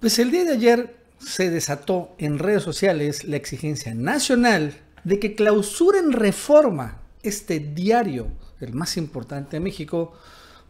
Pues el día de ayer se desató en redes sociales la exigencia nacional de que clausuren reforma este diario, el más importante de México,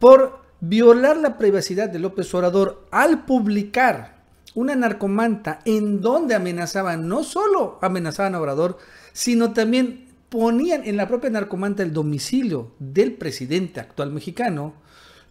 por violar la privacidad de López Obrador al publicar una narcomanta en donde amenazaban, no solo amenazaban a Obrador, sino también ponían en la propia narcomanta el domicilio del presidente actual mexicano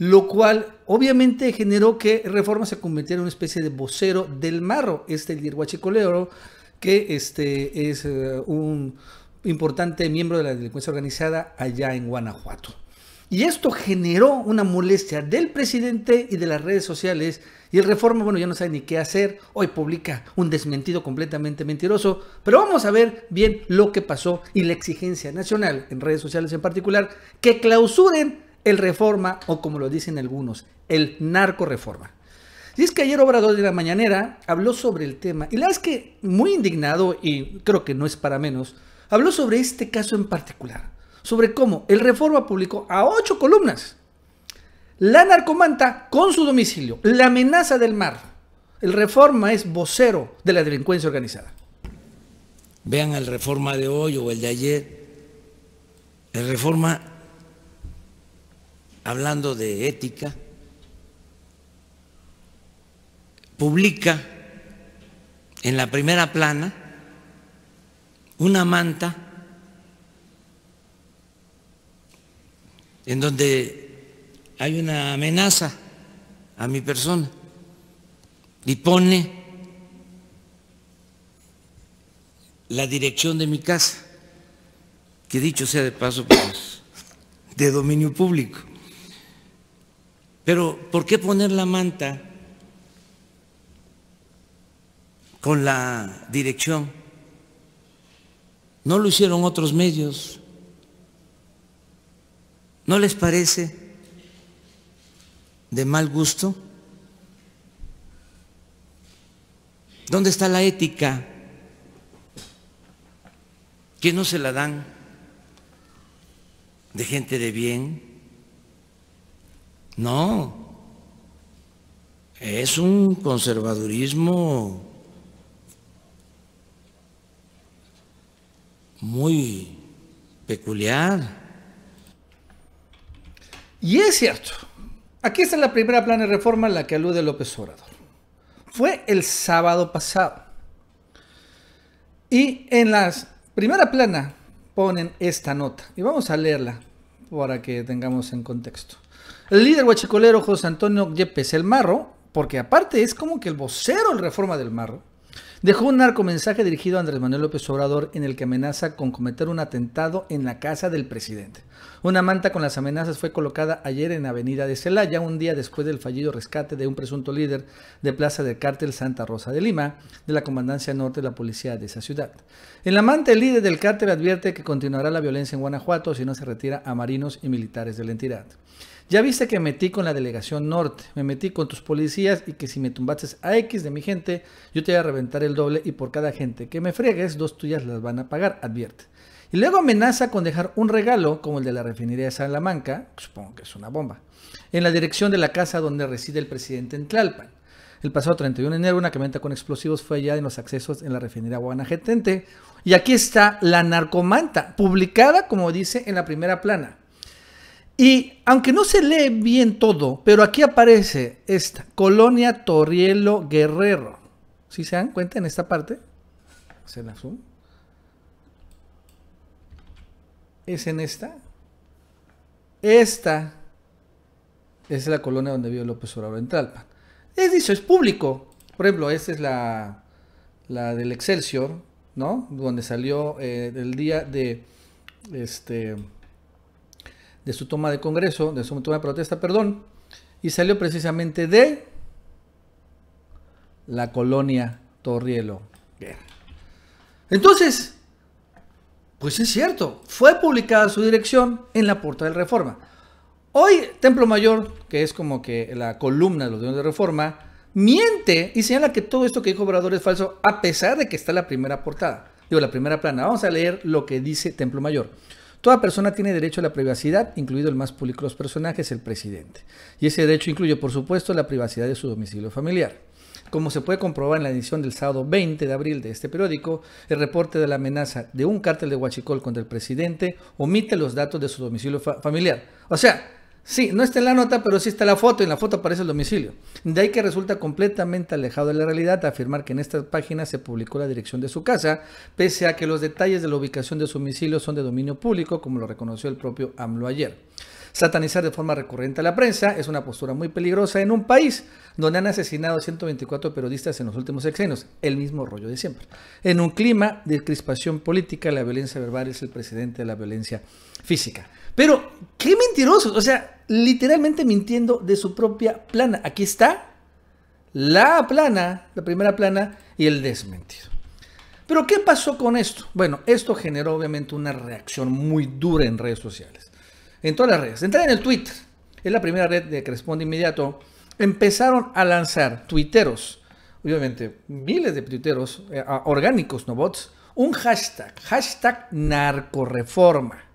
lo cual obviamente generó que Reforma se convirtiera en una especie de vocero del marro, este líder guachicolero, que este, es eh, un importante miembro de la delincuencia organizada allá en Guanajuato. Y esto generó una molestia del presidente y de las redes sociales. Y el Reforma, bueno, ya no sabe ni qué hacer. Hoy publica un desmentido completamente mentiroso. Pero vamos a ver bien lo que pasó y la exigencia nacional, en redes sociales en particular, que clausuren el reforma o como lo dicen algunos, el narco reforma. Y es que ayer Obrador de la Mañanera habló sobre el tema y la es que muy indignado y creo que no es para menos, habló sobre este caso en particular, sobre cómo el reforma publicó a ocho columnas la narcomanta con su domicilio, la amenaza del mar. El reforma es vocero de la delincuencia organizada. Vean el reforma de hoy o el de ayer. El reforma hablando de ética, publica en la primera plana una manta en donde hay una amenaza a mi persona y pone la dirección de mi casa, que dicho sea de paso, pues, de dominio público. Pero ¿por qué poner la manta con la dirección? No lo hicieron otros medios. ¿No les parece de mal gusto? ¿Dónde está la ética? que no se la dan de gente de bien? No, es un conservadurismo muy peculiar. Y es cierto. Aquí está la primera plana de reforma a la que alude López Obrador. Fue el sábado pasado. Y en la primera plana ponen esta nota. Y vamos a leerla para que tengamos en contexto. El líder guachicolero José Antonio Yepes El Marro, porque aparte es como que el vocero el reforma del Marro, dejó un narcomensaje dirigido a Andrés Manuel López Obrador en el que amenaza con cometer un atentado en la casa del presidente. Una manta con las amenazas fue colocada ayer en Avenida de Celaya, un día después del fallido rescate de un presunto líder de Plaza del Cártel Santa Rosa de Lima, de la Comandancia Norte de la Policía de esa ciudad. En la manta, el líder del cártel advierte que continuará la violencia en Guanajuato si no se retira a marinos y militares de la entidad. Ya viste que metí con la delegación norte, me metí con tus policías y que si me tumbases a X de mi gente, yo te voy a reventar el doble y por cada gente que me fregues, dos tuyas las van a pagar, advierte. Y luego amenaza con dejar un regalo como el de la refinería de Salamanca, supongo que es una bomba, en la dirección de la casa donde reside el presidente en Tlalpan. El pasado 31 de enero una camioneta con explosivos fue allá en los accesos en la refinería Guanajuato. Y aquí está la narcomanta, publicada como dice en la primera plana. Y aunque no se lee bien todo, pero aquí aparece esta, Colonia Torrielo Guerrero. ¿Si se dan cuenta en esta parte? Se la zoom. Es en esta. Esta es la colonia donde vive López Obrador en Es eso, es público. Por ejemplo, esta es la, del Excelsior, ¿no? Donde salió eh, el día de este de su toma de Congreso, de su toma de protesta, perdón, y salió precisamente de la colonia Torrielo. Entonces, pues es cierto, fue publicada su dirección en la puerta de Reforma. Hoy Templo Mayor, que es como que la columna de los dueños de Reforma, miente y señala que todo esto que dijo Obrador es falso, a pesar de que está en la primera portada. Digo, la primera plana. Vamos a leer lo que dice Templo Mayor. Toda persona tiene derecho a la privacidad, incluido el más público de los personajes, el presidente. Y ese derecho incluye, por supuesto, la privacidad de su domicilio familiar. Como se puede comprobar en la edición del sábado 20 de abril de este periódico, el reporte de la amenaza de un cártel de Huachicol contra el presidente omite los datos de su domicilio familiar. O sea, Sí, no está en la nota, pero sí está la foto, y en la foto aparece el domicilio. De ahí que resulta completamente alejado de la realidad afirmar que en esta página se publicó la dirección de su casa, pese a que los detalles de la ubicación de su domicilio son de dominio público, como lo reconoció el propio AMLO ayer. Satanizar de forma recurrente a la prensa es una postura muy peligrosa en un país donde han asesinado 124 periodistas en los últimos sexenios, el mismo rollo de siempre. En un clima de crispación política, la violencia verbal es el precedente de la violencia física. Pero, qué mentirosos, o sea, literalmente mintiendo de su propia plana. Aquí está la plana, la primera plana y el desmentido. Pero ¿qué pasó con esto? Bueno, esto generó obviamente una reacción muy dura en redes sociales. En todas las redes. Entrar en el Twitter. Es la primera red de que responde inmediato. Empezaron a lanzar tuiteros, obviamente miles de tuiteros eh, orgánicos, no bots, un hashtag, hashtag narcoreforma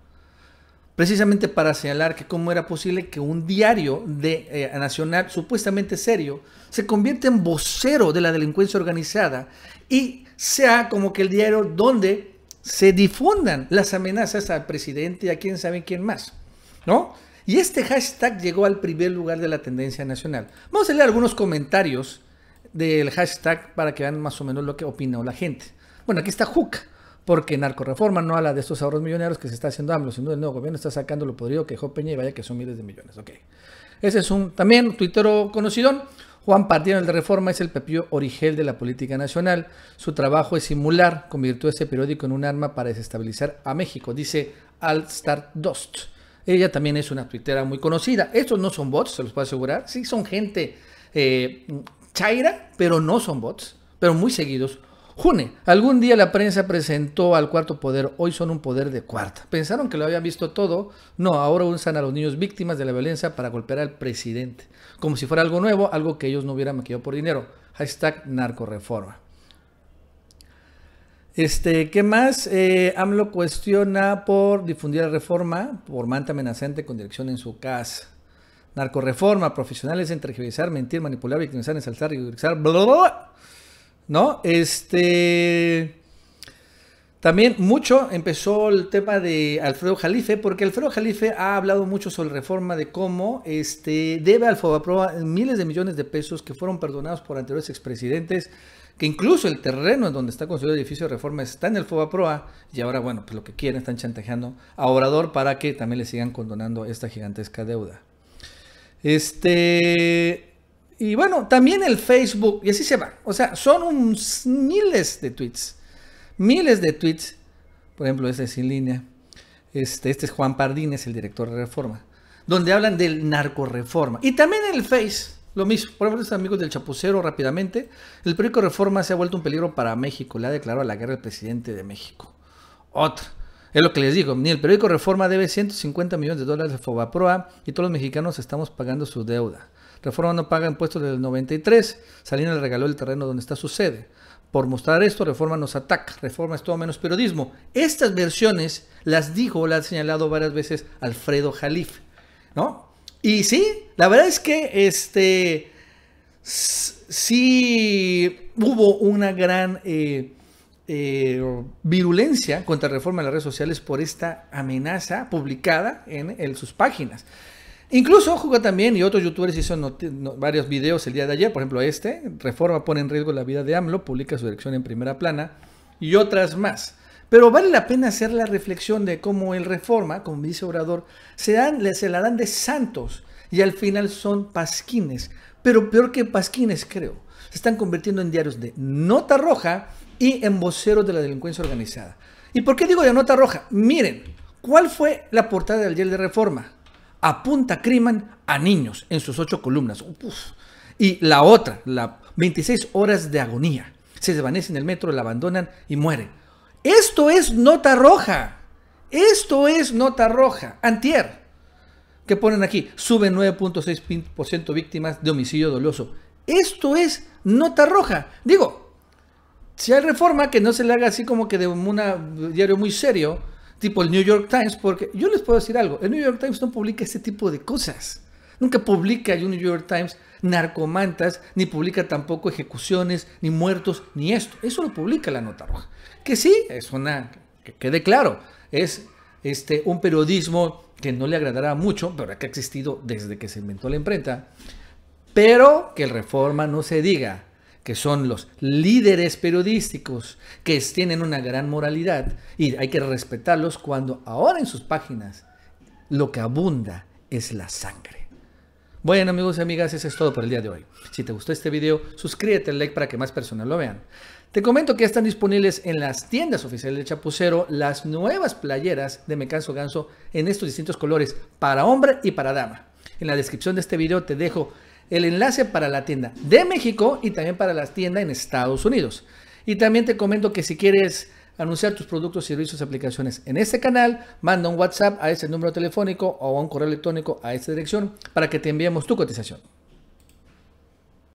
precisamente para señalar que cómo era posible que un diario de, eh, nacional supuestamente serio se convierta en vocero de la delincuencia organizada y sea como que el diario donde se difundan las amenazas al presidente y a quién sabe quién más, ¿no? Y este hashtag llegó al primer lugar de la tendencia nacional. Vamos a leer algunos comentarios del hashtag para que vean más o menos lo que opinó la gente. Bueno, aquí está Juca porque narcoreforma no habla de estos ahorros millonarios que se está haciendo AMLO, sino el nuevo gobierno está sacando lo podrido que dejó Peña y vaya que son miles de millones. Ese es un también un tuitero conocido. Juan Partido, el de Reforma, es el pepillo origel de la política nacional. Su trabajo es simular, convirtió ese periódico en un arma para desestabilizar a México, dice Alstar Dost. Ella también es una tuitera muy conocida. Estos no son bots, se los puedo asegurar. Sí, son gente eh, chaira, pero no son bots, pero muy seguidos June, algún día la prensa presentó al cuarto poder, hoy son un poder de cuarta. Pensaron que lo habían visto todo, no, ahora usan a los niños víctimas de la violencia para golpear al presidente, como si fuera algo nuevo, algo que ellos no hubieran maquillado por dinero. Hashtag narcoreforma. Este, ¿Qué más? Eh, AMLO cuestiona por difundir la reforma por manta amenazante con dirección en su casa. Narcoreforma, profesionales en mentir, manipular, victimizar, ensalzar, y bla, ¿no? Este. También mucho empezó el tema de Alfredo Jalife, porque Alfredo Jalife ha hablado mucho sobre reforma de cómo este, debe al Fobaproa miles de millones de pesos que fueron perdonados por anteriores expresidentes, que incluso el terreno en donde está construido el edificio de reforma está en el Fobaproa, y ahora, bueno, pues lo que quieren, están chantajeando a Obrador para que también le sigan condonando esta gigantesca deuda. Este, y bueno, también el Facebook, y así se va. O sea, son un, miles de tweets. Miles de tweets. Por ejemplo, este es Sin línea. Este, este es Juan Pardines, el director de Reforma. Donde hablan del narco-reforma. Y también el Face, lo mismo. Por ejemplo, estos amigos del Chapucero, rápidamente. El periódico Reforma se ha vuelto un peligro para México. Le ha declarado la guerra el presidente de México. Otra. Es lo que les digo, ni el periódico Reforma debe 150 millones de dólares a Fobaproa y todos los mexicanos estamos pagando su deuda. Reforma no paga impuestos desde el 93. Salinas le regaló el terreno donde está su sede. Por mostrar esto, Reforma nos ataca. Reforma es todo menos periodismo. Estas versiones las dijo, las ha señalado varias veces Alfredo Jalif, ¿no? Y sí, la verdad es que este sí hubo una gran eh, eh, virulencia contra Reforma en las redes sociales por esta amenaza publicada en sus páginas. Incluso Juga también y otros youtubers Hicieron varios videos el día de ayer, por ejemplo este, Reforma pone en riesgo la vida de AMLO, publica su dirección en primera plana y otras más. Pero vale la pena hacer la reflexión de cómo el Reforma, como dice Obrador, se, dan, se la dan de santos y al final son pasquines, pero peor que pasquines creo. Se están convirtiendo en diarios de nota roja y en voceros de la delincuencia organizada. ¿Y por qué digo de nota roja? Miren, ¿cuál fue la portada del ayer de Reforma? apunta crimen a niños en sus ocho columnas. Y la otra, la 26 horas de agonía. Se desvanece en el metro, la abandonan y mueren. Esto es nota roja. Esto es nota roja. Antier. que ponen aquí? sube 9.6% víctimas de homicidio doloso. Esto es nota roja. Digo, si hay reforma, que no se le haga así como que de un diario muy serio, tipo el New York Times, porque yo les puedo decir algo, el New York Times no publica ese tipo de cosas. Nunca publica el New York Times narcomantas, ni publica tampoco ejecuciones, ni muertos, ni esto. Eso lo publica la nota roja. Que sí, es una, que quede claro, es este, un periodismo que no le agradará mucho, pero que ha existido desde que se inventó la imprenta. Pero que el Reforma no se diga, que son los líderes periodísticos, que tienen una gran moralidad y hay que respetarlos cuando ahora en sus páginas lo que abunda es la sangre. Bueno amigos y amigas, eso es todo por el día de hoy. Si te gustó este video, suscríbete al like para que más personas lo vean. Te comento que están disponibles en las tiendas oficiales de Chapucero las nuevas playeras de Mecanso Ganso en estos distintos colores para hombre y para dama. En la descripción de este video te dejo el enlace para la tienda de México y también para las tiendas en Estados Unidos. Y también te comento que si quieres anunciar tus productos, servicios, aplicaciones en este canal, manda un WhatsApp a ese número telefónico o un correo electrónico a esta dirección para que te enviemos tu cotización.